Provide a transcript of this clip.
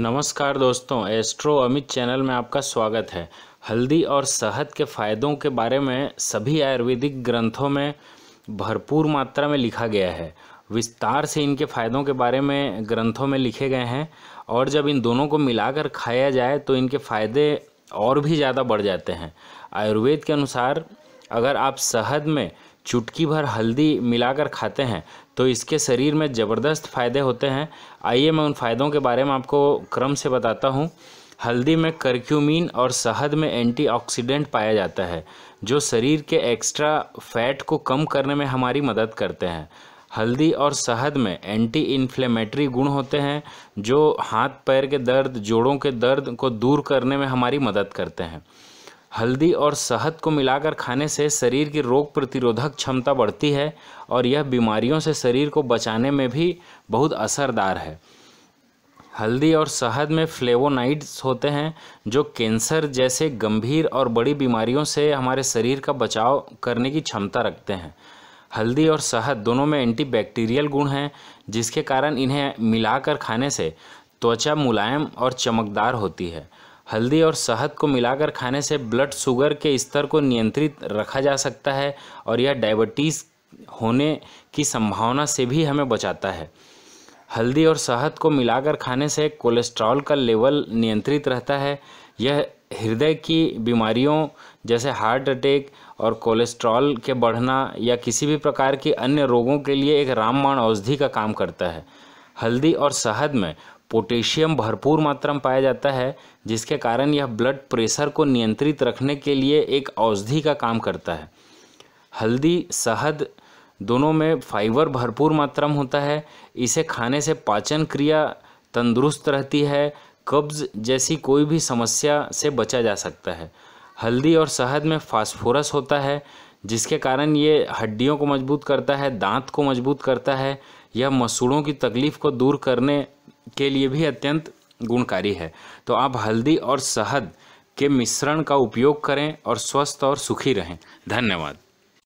नमस्कार दोस्तों astro Amit channel में आपका स्वागत है हल्दी और शहद के फ़ायदों के बारे में सभी आयुर्वेदिक ग्रंथों में भरपूर मात्रा में लिखा गया है विस्तार से इनके फ़ायदों के बारे में ग्रंथों में लिखे गए हैं और जब इन दोनों को मिलाकर खाया जाए तो इनके फ़ायदे और भी ज़्यादा बढ़ जाते हैं आयुर्वेद के अनुसार अगर आप शहद में चुटकी भर हल्दी मिलाकर खाते हैं तो इसके शरीर में ज़बरदस्त फ़ायदे होते हैं आइए मैं उन फ़ायदों के बारे में आपको क्रम से बताता हूँ हल्दी में करक्यूमिन और शहद में एंटीऑक्सीडेंट पाया जाता है जो शरीर के एक्स्ट्रा फैट को कम करने में हमारी मदद करते हैं हल्दी और शहद में एंटी इन्फ्लेमेटरी गुण होते हैं जो हाथ पैर के दर्द जोड़ों के दर्द को दूर करने में हमारी मदद करते हैं हल्दी और शहद को मिलाकर खाने से शरीर की रोग प्रतिरोधक क्षमता बढ़ती है और यह बीमारियों से शरीर को बचाने में भी बहुत असरदार है हल्दी और शहद में फ्लेवोनाइड्स होते हैं जो कैंसर जैसे गंभीर और बड़ी बीमारियों से हमारे शरीर का बचाव करने की क्षमता रखते हैं हल्दी और शहद दोनों में एंटीबैक्टीरियल गुण हैं जिसके कारण इन्हें मिलाकर खाने से त्वचा मुलायम और चमकदार होती है हल्दी और शहद को मिलाकर खाने से ब्लड शुगर के स्तर को नियंत्रित रखा जा सकता है और यह डायबिटीज़ होने की संभावना से भी हमें बचाता है हल्दी और शहद को मिलाकर खाने से कोलेस्ट्रॉल का लेवल नियंत्रित रहता है यह हृदय की बीमारियों जैसे हार्ट अटैक और कोलेस्ट्रॉल के बढ़ना या किसी भी प्रकार के अन्य रोगों के लिए एक रामबाण औषधि का काम करता है हल्दी और शहद में पोटेशियम भरपूर मात्रा में पाया जाता है जिसके कारण यह ब्लड प्रेशर को नियंत्रित रखने के लिए एक औषधि का काम करता है हल्दी शहद दोनों में फाइबर भरपूर मात्रा में होता है इसे खाने से पाचन क्रिया तंदुरुस्त रहती है कब्ज जैसी कोई भी समस्या से बचा जा सकता है हल्दी और शहद में फास्फोरस होता है जिसके कारण ये हड्डियों को मजबूत करता है दांत को मजबूत करता है यह मसूड़ों की तकलीफ़ को दूर करने के लिए भी अत्यंत गुणकारी है तो आप हल्दी और शहद के मिश्रण का उपयोग करें और स्वस्थ और सुखी रहें धन्यवाद